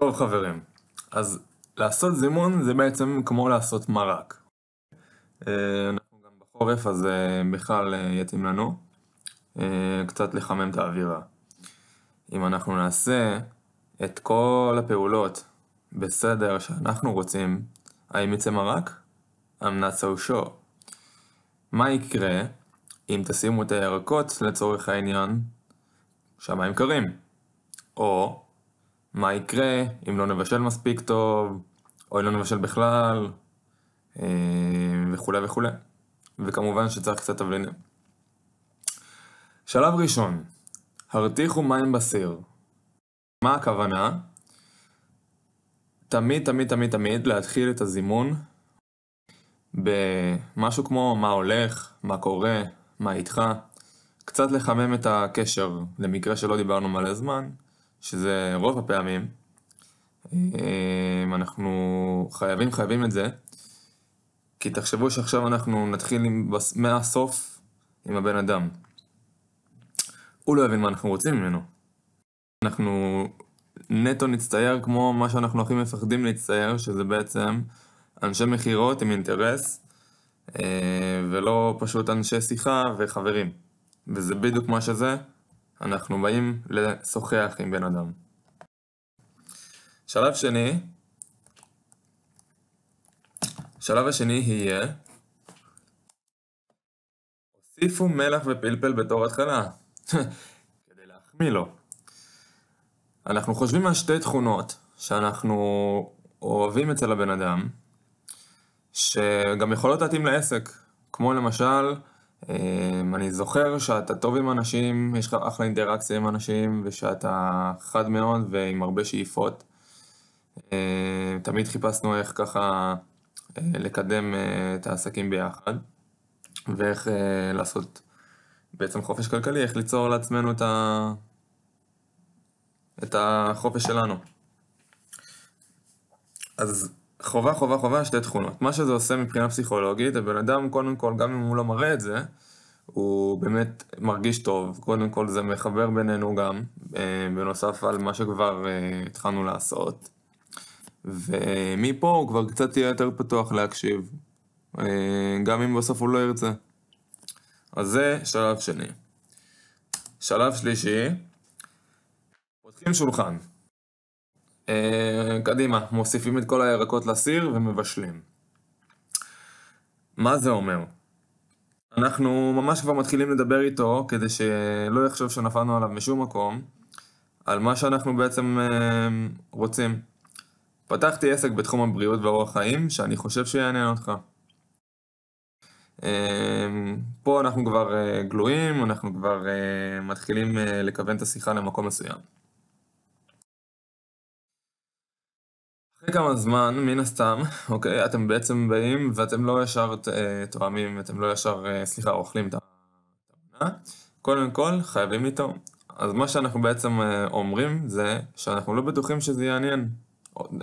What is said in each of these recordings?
טוב חברים, אז לעשות זימון זה בעצם כמו לעשות מרק. אה, אנחנו גם בחורף אז אה, בכלל אה, יתאים לנו קצת לחמם את האווירה. אם אנחנו נעשה את כל הפעולות בסדר שאנחנו רוצים, האם יצא מרק? I'm not so sure. מה יקרה אם תשימו את הירקות לצורך העניין שמיים קרים? או מה יקרה אם לא נבשל מספיק טוב, או אם לא נבשל בכלל, אה, וכולי וכולי. וכמובן שצריך קצת תבלינים. שלב ראשון, הרתיחו מים בסיר. מה הכוונה? תמיד, תמיד, תמיד, תמיד להתחיל את הזימון במשהו כמו מה הולך, מה קורה, מה איתך, קצת לחמם את הקשר, למקרה שלא דיברנו מלא זמן, שזה רוב הפעמים, אה, אנחנו חייבים חייבים את זה, כי תחשבו שעכשיו אנחנו נתחיל עם, מהסוף עם הבן אדם. הוא לא יבין מה אנחנו רוצים ממנו. אנחנו נטו נצטייר כמו מה שאנחנו הכי מפחדים להצטייר, שזה בעצם אנשי מכירות עם אינטרס, אה, ולא פשוט אנשי שיחה וחברים. וזה בדיוק מה שזה. אנחנו באים לשוחח עם בן אדם. שלב שני, שלב השני יהיה הוסיפו מלח ופלפל בתור התחלה, כדי להחמיא לו. אנחנו חושבים על שתי תכונות שאנחנו אוהבים אצל הבן אדם, שגם יכולות להתאים לעסק, כמו למשל אמ, אני זוכר שאתה טוב עם אנשים, יש לך אחלה אינטראקציה עם אנשים, ושאתה חד מאוד ועם הרבה שאיפות. אמ, תמיד חיפשנו איך ככה אה, לקדם אה, את העסקים ביחד, ואיך אה, לעשות בעצם חופש כלכלי, איך ליצור לעצמנו את, ה... את החופש שלנו. אז חובה, חובה, חובה, שתי תכונות. מה שזה עושה מבחינה פסיכולוגית, הבן אדם, קודם כל, גם אם הוא לא מראה את זה, הוא באמת מרגיש טוב. קודם כל, זה מחבר בינינו גם, אה, בנוסף על מה שכבר אה, התחלנו לעשות. ומפה הוא כבר קצת יהיה יותר פתוח להקשיב, אה, גם אם בסוף הוא לא ירצה. אז זה שלב שני. שלב שלישי, פותחים שולחן. אה, קדימה, מוסיפים את כל הירקות לסיר ומבשלים. מה זה אומר? אנחנו ממש כבר מתחילים לדבר איתו, כדי שלא יחשוב שנפלנו עליו משום מקום, על מה שאנחנו בעצם אה, רוצים. פתחתי עסק בתחום הבריאות ואורח חיים, שאני חושב שיעניין אותך. אה, פה אנחנו כבר גלויים, אנחנו כבר מתחילים לכוון את השיחה למקום מסוים. לפני כמה זמן, מן הסתם, אוקיי, אתם בעצם באים ואתם לא ישר אה, תואמים, אתם לא ישר, אה, סליחה, אוכלים את המנה. קודם כל, חייבים לטעום. אז מה שאנחנו בעצם אה, אומרים זה שאנחנו לא בטוחים שזה יעניין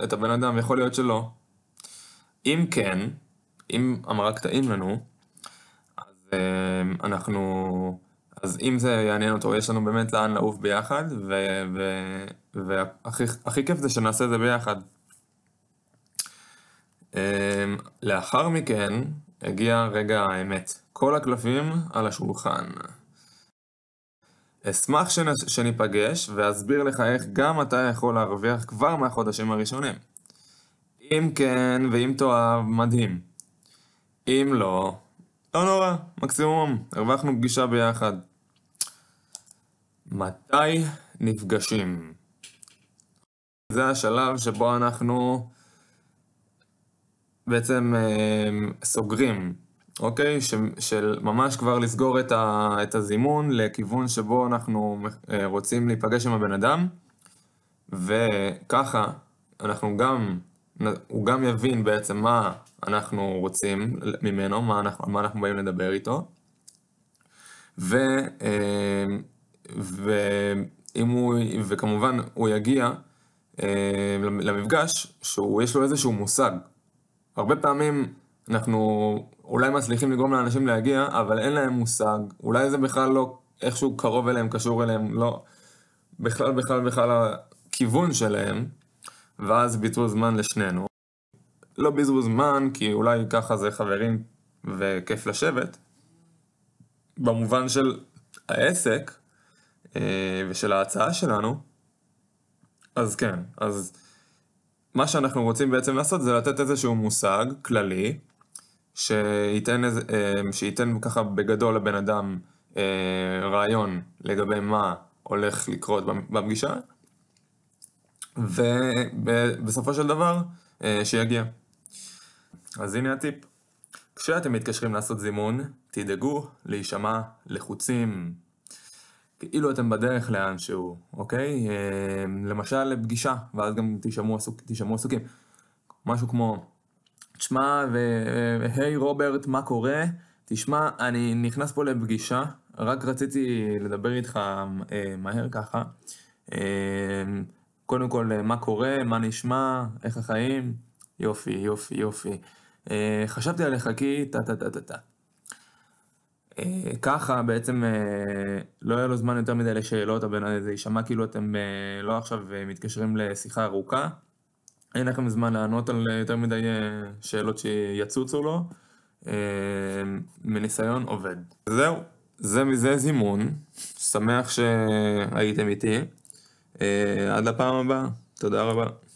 את הבן אדם, יכול להיות שלא. אם כן, אם המרק טעים לנו, אז אנחנו... אז אם זה יעניין אותו, יש לנו באמת לאן לעוף ביחד, והכי כיף זה שנעשה את זה ביחד. אמ, לאחר מכן הגיע רגע האמת, כל הקלפים על השולחן. אשמח שניפגש ואסביר לך איך גם אתה יכול להרוויח כבר מהחודשים הראשונים. אם כן ואם תאהב, מדהים. אם לא, לא נורא, מקסימום, הרווחנו פגישה ביחד. מתי נפגשים? זה השלב שבו אנחנו בעצם אה, סוגרים, אוקיי? של ממש כבר לסגור את ה, את הזימון לכיוון שבו אנחנו אה, רוצים להיפגש עם הבן אדם, וככה אנחנו גם, הוא גם יבין בעצם מה אנחנו רוצים ממנו, מה אנחנו, מה אנחנו באים לדבר איתו. ו, אה, ו, הוא, וכמובן הוא יגיע למפגש שיש לו איזשהו מושג הרבה פעמים אנחנו אולי מצליחים לגרום לאנשים להגיע, אבל אין להם מושג, אולי זה בכלל לא איכשהו קרוב אליהם, קשור אליהם, לא, בכלל בכלל בכלל הכיוון שלהם, ואז ביטלו זמן לשנינו. לא בזבוז זמן, כי אולי ככה זה חברים וכיף לשבת. במובן של העסק אה, ושל ההצעה שלנו, אז כן, אז מה שאנחנו רוצים בעצם לעשות זה לתת איזשהו מושג כללי, שייתן, אה, שייתן ככה בגדול לבן אדם אה, רעיון לגבי מה הולך לקרות בפגישה, ובסופו של דבר אה, שיגיע. אז הנה הטיפ. כשאתם מתקשרים לעשות זימון, תדאגו להישמע לחוצים, כאילו אתם בדרך לאנשהו, אוקיי? אה, למשל לפגישה, ואז גם תשמעו, עסוק, תשמעו עסוקים. משהו כמו, תשמע, והי אה, רוברט, מה קורה? תשמע, אני נכנס פה לפגישה, רק רציתי לדבר איתך אה, מהר ככה. אה, קודם כל, אה, מה קורה, מה נשמע, איך החיים? יופי, יופי, יופי. אה, חשבתי עליך כי טה טה טה טה טה. אה, ככה בעצם אה, לא יהיה לו זמן יותר מדי לשאלות, הבן הזה יישמע כאילו אתם אה, לא עכשיו מתקשרים לשיחה ארוכה, אין לכם זמן לענות על יותר מדי שאלות שיצוצו לו, מניסיון עובד. זהו, זה מזה זימון, שמח שהייתם איתי, עד לפעם הבאה, תודה רבה.